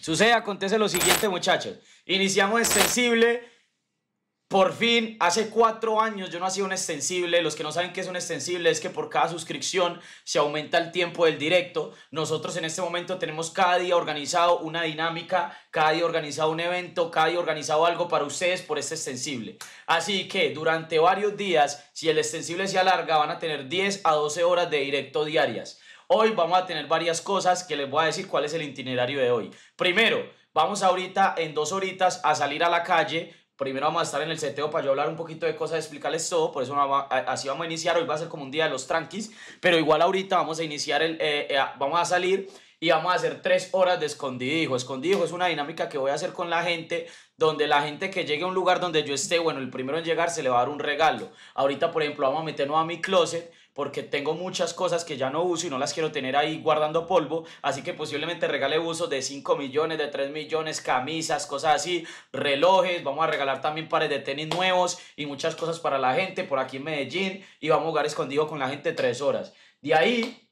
Sucede, acontece lo siguiente, muchachos. Iniciamos extensible. Por fin, hace cuatro años yo no hacía un extensible. Los que no saben qué es un extensible es que por cada suscripción se aumenta el tiempo del directo. Nosotros en este momento tenemos cada día organizado una dinámica, cada día organizado un evento, cada día organizado algo para ustedes por este extensible. Así que durante varios días, si el extensible se alarga, van a tener 10 a 12 horas de directo diarias. Hoy vamos a tener varias cosas que les voy a decir cuál es el itinerario de hoy. Primero, vamos ahorita en dos horitas a salir a la calle primero vamos a estar en el seteo para yo hablar un poquito de cosas, explicarles todo, por eso así vamos a iniciar, hoy va a ser como un día de los tranquis, pero igual ahorita vamos a iniciar, el, eh, eh, vamos a salir y vamos a hacer tres horas de escondidijo. Escondidijo es una dinámica que voy a hacer con la gente, donde la gente que llegue a un lugar donde yo esté, bueno, el primero en llegar se le va a dar un regalo. Ahorita, por ejemplo, vamos a meternos a mi closet porque tengo muchas cosas que ya no uso y no las quiero tener ahí guardando polvo, así que posiblemente regale usos de 5 millones, de 3 millones, camisas, cosas así, relojes, vamos a regalar también pares de tenis nuevos y muchas cosas para la gente por aquí en Medellín y vamos a jugar escondido con la gente 3 horas. De ahí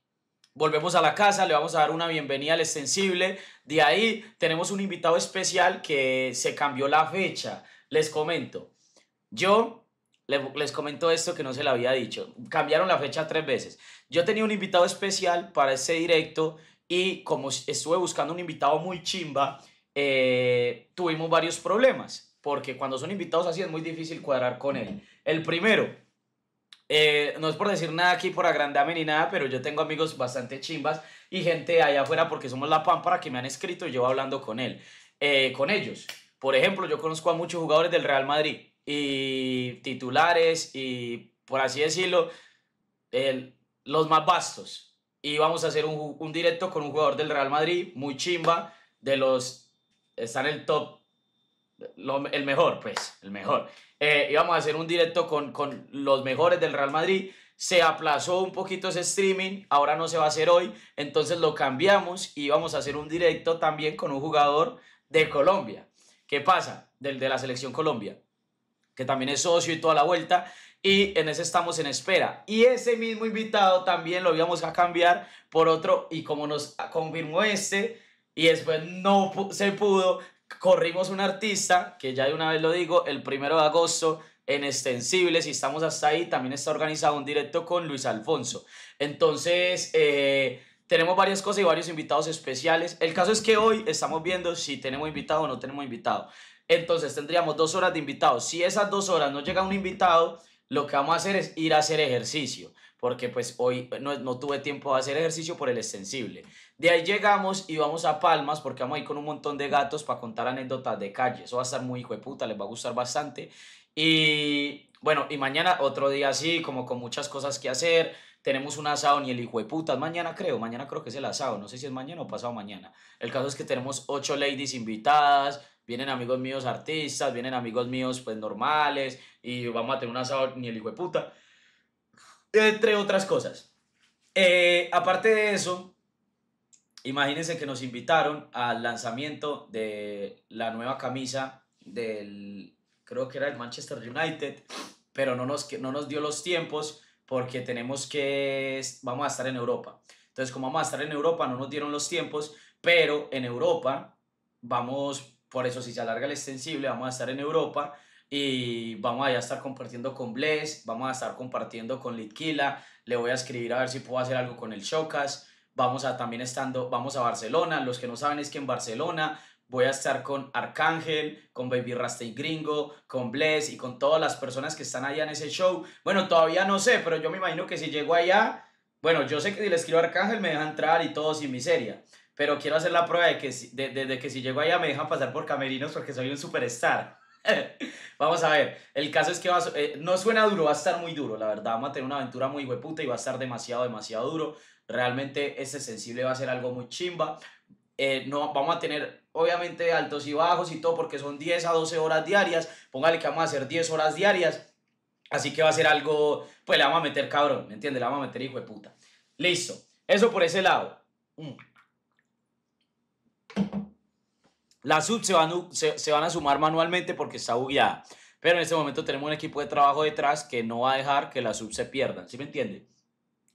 Volvemos a la casa, le vamos a dar una bienvenida al extensible. De ahí tenemos un invitado especial que se cambió la fecha. Les comento. Yo les comentó esto que no se le había dicho. Cambiaron la fecha tres veces. Yo tenía un invitado especial para ese directo y como estuve buscando un invitado muy chimba, eh, tuvimos varios problemas. Porque cuando son invitados así es muy difícil cuadrar con él. El primero, eh, no es por decir nada aquí, por agrandarme ni nada, pero yo tengo amigos bastante chimbas y gente allá afuera porque somos la pámpara que me han escrito y yo hablando con él, eh, con ellos. Por ejemplo, yo conozco a muchos jugadores del Real Madrid y titulares y, por así decirlo, los más vastos. Y vamos a hacer un, directo con un jugador del Real Madrid, muy chimba, de los... Está en el top, el mejor, pues, el mejor. Eh, y vamos a hacer un directo con, con los mejores del Real Madrid se aplazó un poquito ese streaming, ahora no se va a hacer hoy, entonces lo cambiamos y vamos a hacer un directo también con un jugador de Colombia. ¿Qué pasa? Del de la selección Colombia que también es socio y toda la vuelta. Y en ese estamos en espera. Y ese mismo invitado también lo íbamos a cambiar por otro. Y como nos confirmó este, y después no se pudo, corrimos un artista, que ya de una vez lo digo, el primero de agosto en Extensibles y estamos hasta ahí. También está organizado un directo con Luis Alfonso. Entonces, eh, tenemos varias cosas y varios invitados especiales. El caso es que hoy estamos viendo si tenemos invitado o no tenemos invitado. Entonces tendríamos dos horas de invitados. Si esas dos horas no llega un invitado, lo que vamos a hacer es ir a hacer ejercicio, porque pues hoy no, no, tuve tiempo de hacer ejercicio por el extensible. De ahí llegamos y vamos a Palmas, porque vamos a ir con un montón de gatos para contar anécdotas de calle. Eso va a estar muy hijo de puta, les va a gustar bastante. Y bueno, y mañana otro día así, como con muchas cosas que hacer. Tenemos un asado ni el hijo de puta, mañana creo, mañana creo que es el asado, no sé si es mañana o pasado mañana. El caso es que tenemos ocho ladies invitadas, vienen amigos míos artistas, vienen amigos míos pues normales y vamos a tener un asado ni el hijo de puta, entre otras cosas. Eh, aparte de eso, imagínense que nos invitaron al lanzamiento de la nueva camisa del, creo que era el Manchester United, pero no nos, no nos dio los tiempos porque tenemos que, vamos a estar en Europa. Entonces, como vamos a estar en Europa, no nos dieron los tiempos, pero en Europa vamos por eso, si se alarga el extensible, vamos a estar en Europa y vamos a estar compartiendo con Bless, vamos a estar compartiendo con Litquila, le voy a escribir a ver si puedo hacer algo con el Chocas, vamos a también estando, vamos a Barcelona, los que no saben es que en Barcelona voy a estar con Arcángel, con Baby Rasta y Gringo, con Bless y con todas las personas que están allá en ese show. Bueno, todavía no sé, pero yo me imagino que si llego allá, bueno, yo sé que si le escribo a Arcángel me deja entrar y todo sin miseria pero quiero hacer la prueba de que, si, que si llego allá me dejan pasar por camerinos porque soy un superstar. Vamos a ver, el caso es que eh, no suena duro, va a estar muy duro, la verdad. Vamos a tener una aventura muy hueputa y va a estar demasiado, demasiado duro. Realmente ese sensible va a ser algo muy chimba. Eh, no, vamos a tener obviamente altos y bajos y todo porque son 10 a 12 horas diarias. Póngale que vamos a hacer 10 horas diarias. Así que va a ser algo, pues le vamos a meter cabrón, ¿me entiendes? Le vamos a meter hijo de puta. Listo, eso por ese lado. Mm. Las sub se van, se, van a sumar manualmente porque está bugueada. Pero en este momento tenemos un equipo de trabajo detrás que no va a dejar que las subs se pierdan. ¿Sí me entiende?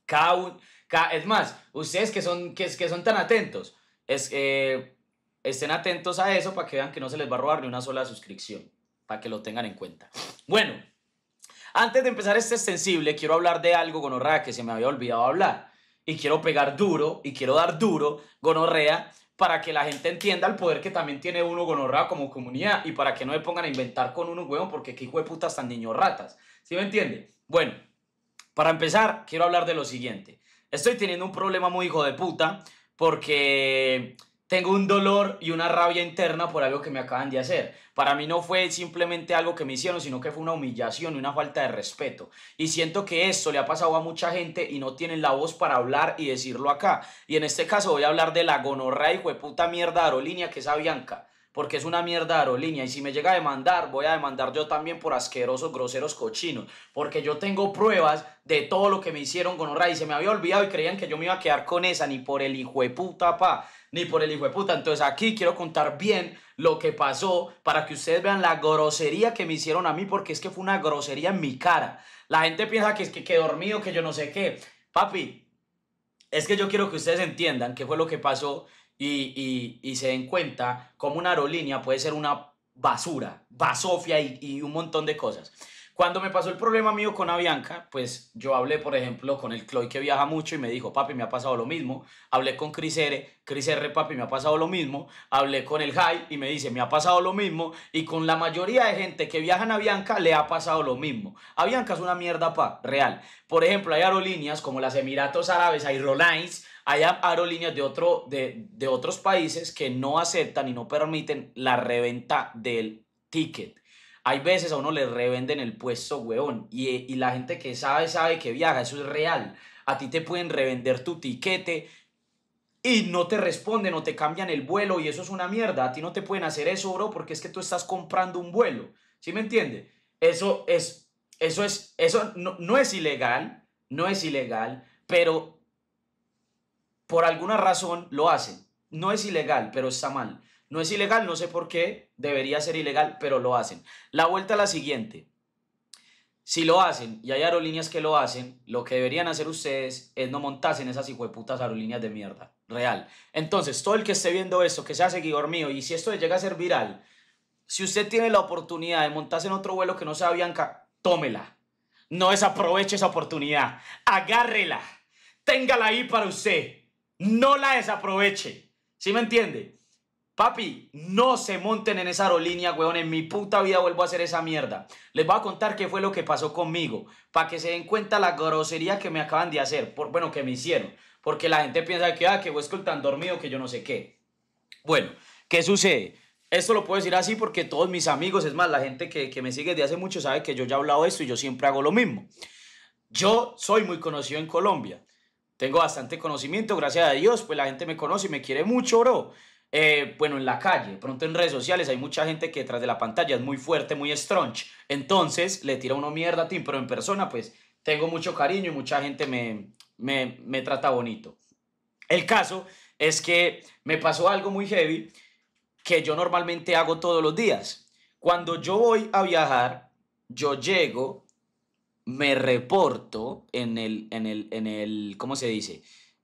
Cada, es más, ustedes que son, que, son tan atentos, es, eh, estén atentos a eso para que vean que no se les va a robar ni una sola suscripción. Para que lo tengan en cuenta. Bueno, antes de empezar este extensible, quiero hablar de algo, gonorrea, que se me había olvidado hablar. Y quiero pegar duro, y quiero dar duro, gonorrea, para que la gente entienda el poder que también tiene uno gonorrado como comunidad y para que no me pongan a inventar con uno, huevón, porque qué hijo de puta están niños ratas. ¿Sí me entiende? Bueno, para empezar, quiero hablar de lo siguiente. Estoy teniendo un problema muy hijo de puta porque tengo un dolor y una rabia interna por algo que me acaban de hacer. Para mí no fue simplemente algo que me hicieron, sino que fue una humillación y una falta de respeto. Y siento que esto le ha pasado a mucha gente y no tienen la voz para hablar y decirlo acá. Y en este caso voy a hablar de la gonorrea y puta mierda aerolínea que es Avianca. Porque es una mierda aerolínea y si me llega a demandar, voy a demandar yo también por asquerosos, groseros, cochinos. Porque yo tengo pruebas de todo lo que me hicieron gonorrea y se me había olvidado y creían que yo me iba a quedar con esa ni por el hijo de puta, pa ni por el hijo de puta. Entonces aquí quiero contar bien lo que pasó para que ustedes vean la grosería que me hicieron a mí, porque es que fue una grosería en mi cara. La gente piensa que es que, que dormido, que yo no sé qué. Papi, es que yo quiero que ustedes entiendan qué fue lo que pasó y, y, se den cuenta cómo una aerolínea puede ser una basura, basofia y, y un montón de cosas. Cuando me pasó el problema mío con Avianca, pues yo hablé, por ejemplo, con el Chloe que viaja mucho y me dijo, papi, me ha pasado lo mismo. Hablé con Cris R, papi, me ha pasado lo mismo. Hablé con el Jai y me dice, me ha pasado lo mismo. Y con la mayoría de gente que viaja en Avianca le ha pasado lo mismo. Avianca es una mierda, pa, real. Por ejemplo, hay aerolíneas como las Emiratos Árabes, Aerolines, hay aerolíneas de, otro, de, de otros países que no aceptan y no permiten la reventa del ticket. Hay veces a uno le revenden el puesto, weón. Y, la gente que sabe, sabe que viaja. Eso es real. A ti te pueden revender tu tiquete y no te responden o te cambian el vuelo y eso es una mierda. A ti no te pueden hacer eso, bro, porque es que tú estás comprando un vuelo. ¿Sí me entiende? Eso es, eso es, eso no es ilegal, no es ilegal, pero por alguna razón lo hacen. No es ilegal, pero está mal. No es ilegal, no sé por qué debería ser ilegal, pero lo hacen. La vuelta a la siguiente. Si lo hacen y hay aerolíneas que lo hacen, lo que deberían hacer ustedes es no montarse en esas putas aerolíneas de mierda. Real. Entonces, todo el que esté viendo esto, que sea seguidor mío, y si esto llega a ser viral, si usted tiene la oportunidad de montarse en otro vuelo que no sea Bianca, tómela. No desaproveche esa oportunidad. Agárrela. Téngala ahí para usted. No la desaproveche. ¿Sí me entiende? Papi, no se monten en esa aerolínea, weón. En mi puta vida vuelvo a hacer esa mierda. Les voy a contar qué fue lo que pasó conmigo. Para que se den cuenta la grosería que me acaban de hacer. Por, bueno, que me hicieron. Porque la gente piensa que, ah, que Westcott tan dormido que yo no sé qué. Bueno, ¿qué sucede? Esto lo puedo decir así porque todos mis amigos, es más, la gente que, me sigue de hace mucho sabe que yo ya he hablado de esto y yo siempre hago lo mismo. Yo soy muy conocido en Colombia. Tengo bastante conocimiento, gracias a Dios, pues la gente me conoce y me quiere mucho, bro. Eh, bueno, en la calle, pronto en redes sociales hay mucha gente que detrás de la pantalla es muy fuerte, muy strong. Entonces le tira uno mierda a ti, pero en persona pues tengo mucho cariño y mucha gente me, me, trata bonito. El caso es que me pasó algo muy heavy que yo normalmente hago todos los días. Cuando yo voy a viajar, yo llego, me reporto en el, en el, en el, ¿cómo se dice?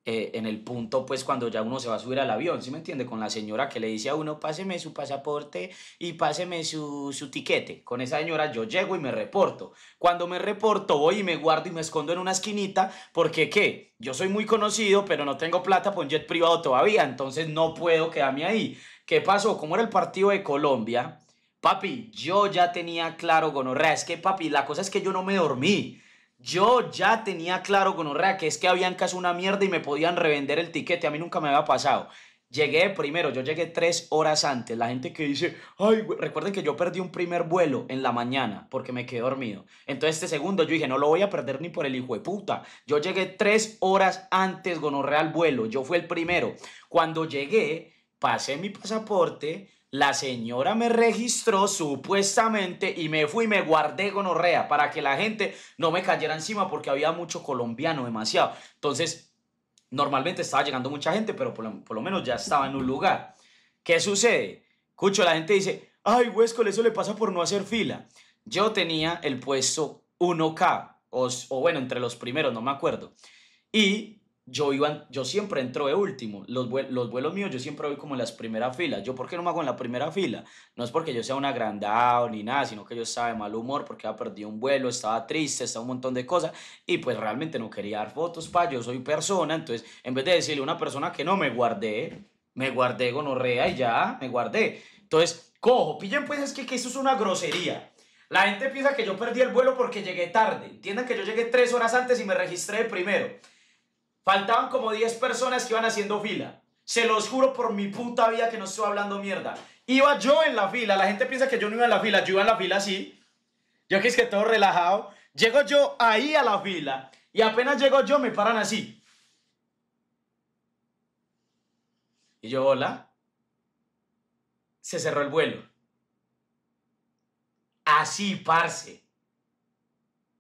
Eh, en el punto, pues cuando ya uno se va a subir al avión, ¿sí me entiende? Con la señora que le dice a uno, páseme su pasaporte y páseme su, su tiquete. Con esa señora yo llego y me reporto. Cuando me reporto voy y me guardo y me escondo en una esquinita porque qué? Yo soy muy conocido, pero no tengo plata por un jet privado todavía, entonces no puedo quedarme ahí. ¿Qué pasó? ¿Cómo era el partido de Colombia? Papi, yo ya tenía claro gonorrea. Es que, papi, la cosa es que yo no me dormí. Yo ya tenía claro con que es que habían casi una mierda y me podían revender el tiquete. A mí nunca me había pasado. Llegué primero, yo llegué tres horas antes. La gente que dice, ay, recuerden que yo perdí un primer vuelo en la mañana porque me quedé dormido. Entonces, este segundo yo dije, no lo voy a perder ni por el hijo de puta. Yo llegué tres horas antes, gonorrea al vuelo. Yo fui el primero. Cuando llegué, pasé mi pasaporte, la señora me registró supuestamente y me fui me guardé gonorrea para que la gente no me cayera encima porque había mucho colombiano, demasiado. Entonces, normalmente estaba llegando mucha gente, pero por lo, menos ya estaba en un lugar. ¿Qué sucede? Escucho, la gente dice, ay, le eso le pasa por no hacer fila. Yo tenía el puesto 1K, o, o bueno, entre los primeros, no me acuerdo. Y yo, yo siempre entro de último. Los, vuelos, vuelos míos yo siempre voy como en las primeras filas. ¿Yo por qué no me hago en la primera fila? No es porque yo sea un agrandado ni nada, sino que yo estaba de mal humor porque había perdido un vuelo, estaba triste, estaba un montón de cosas. Y pues realmente no quería dar fotos, pa, yo soy persona. Entonces, en vez de decirle a una persona que no me guardé, me guardé gonorrea y ya, me guardé. Entonces, cojo, pillen pues es que, que eso es una grosería. La gente piensa que yo perdí el vuelo porque llegué tarde. Entiendan que yo llegué tres horas antes y me registré primero. Faltaban como 10 personas que iban haciendo fila. Se los juro por mi puta vida que no estoy hablando mierda. Iba yo en la fila. La gente piensa que yo no iba en la fila. Yo iba en la fila así. Yo que es que todo relajado. Llego yo ahí a la fila. Y apenas llego yo me paran así. Y yo, hola. Se cerró el vuelo. Así, parce.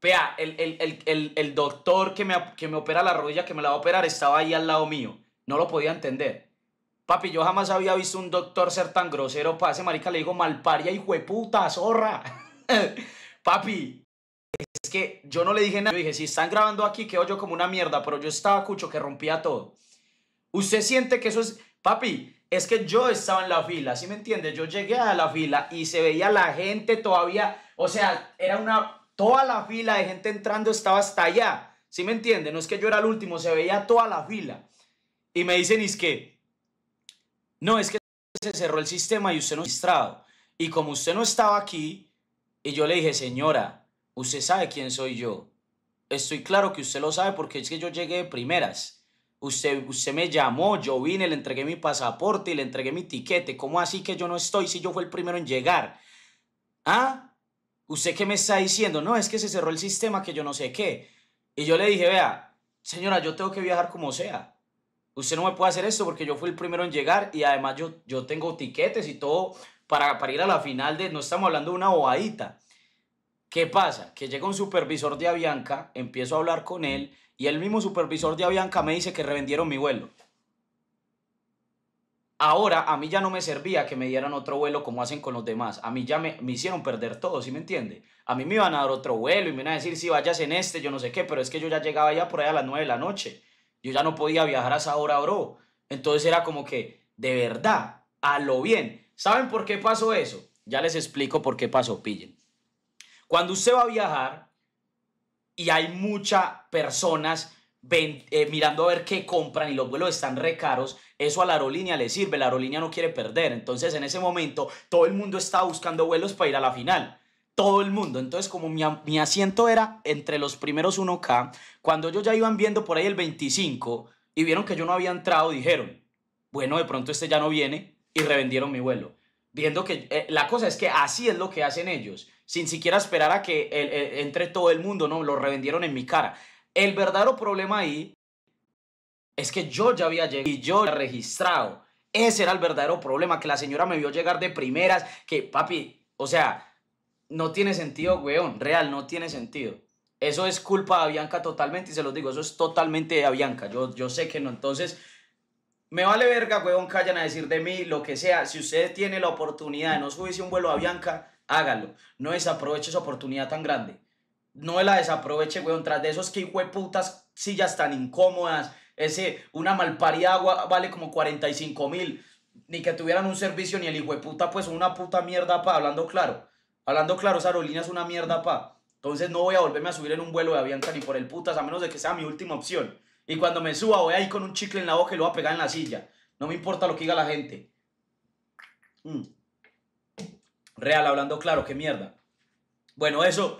Vea, el, el, doctor que me, que me opera la rodilla, que me la va a operar, estaba ahí al lado mío. No lo podía entender. Papi, yo jamás había visto un doctor ser tan grosero. pase ese marica le digo, malparia, hijo de puta, zorra. Papi, es que yo no le dije nada. Yo dije, si están grabando aquí, quedo yo como una mierda. Pero yo estaba cucho que rompía todo. Usted siente que eso es... Papi, es que yo estaba en la fila, ¿sí me entiende? Yo llegué a la fila y se veía la gente todavía... O sea, era una toda la fila de gente entrando estaba hasta allá. ¿Sí me entienden? No es que yo era el último, se veía toda la fila. Y me dicen, es que, no, es que se cerró el sistema y usted no ha registrado. Y como usted no estaba aquí, y yo le dije, señora, usted sabe quién soy yo. Estoy claro que usted lo sabe porque es que yo llegué de primeras. Usted, usted me llamó, yo vine, le entregué mi pasaporte y le entregué mi tiquete. ¿Cómo así que yo no estoy si yo fui el primero en llegar? ¿Ah? ¿usted qué me está diciendo? No, es que se cerró el sistema que yo no sé qué. Y yo le dije, vea, señora, yo tengo que viajar como sea. Usted no me puede hacer esto porque yo fui el primero en llegar y además yo, yo tengo tiquetes y todo para, para ir a la final de, no estamos hablando de una bobadita. ¿Qué pasa? Que llega un supervisor de Avianca, empiezo a hablar con él y el mismo supervisor de Avianca me dice que revendieron mi vuelo. Ahora a mí ya no me servía que me dieran otro vuelo como hacen con los demás. A mí ya me, hicieron perder todo, ¿sí me entiende? A mí me iban a dar otro vuelo y me iban a decir si vayas en este, yo no sé qué, pero es que yo ya llegaba ya por allá a las 9 de la noche. Yo ya no podía viajar a esa hora, bro. Entonces era como que, de verdad, a lo bien. ¿Saben por qué pasó eso? Ya les explico por qué pasó, pillen. Cuando usted va a viajar y hay muchas personas eh, mirando a ver qué compran y los vuelos están recaros, eso a la aerolínea le sirve, la aerolínea no quiere perder. Entonces en ese momento todo el mundo está buscando vuelos para ir a la final. Todo el mundo. Entonces, como mi, mi asiento era entre los primeros 1K, cuando ellos ya iban viendo por ahí el 25 y vieron que yo no había entrado, dijeron, bueno, de pronto este ya no viene y revendieron mi vuelo. Viendo que eh, la cosa es que así es lo que hacen ellos, sin siquiera esperar a que eh, entre todo el mundo, no, lo revendieron en mi cara. El verdadero problema ahí es que yo ya había llegado y yo ya había registrado. Ese era el verdadero problema, que la señora me vio llegar de primeras, que papi, o sea, no tiene sentido, weón, real, no tiene sentido. Eso es culpa de Avianca totalmente y se los digo, eso es totalmente de Avianca, yo, yo sé que no, entonces... Me vale verga, weón, callan a decir de mí lo que sea. Si usted tiene la oportunidad de no subirse un vuelo a Bianca, hágalo. No desaproveche esa oportunidad tan grande no la desaproveche, weón, tras de esos que putas sillas tan incómodas, ese, una malparida vale como 45 mil, ni que tuvieran un servicio, ni el hijo de puta, pues una puta mierda, pa, hablando claro, hablando claro, esa es una mierda, pa, entonces no voy a volverme a subir en un vuelo de Avianca ni por el putas, a menos de que sea mi última opción, y cuando me suba voy a con un chicle en la boca y lo voy a pegar en la silla, no me importa lo que diga la gente. Mm. Real, hablando claro, qué mierda. Bueno, eso...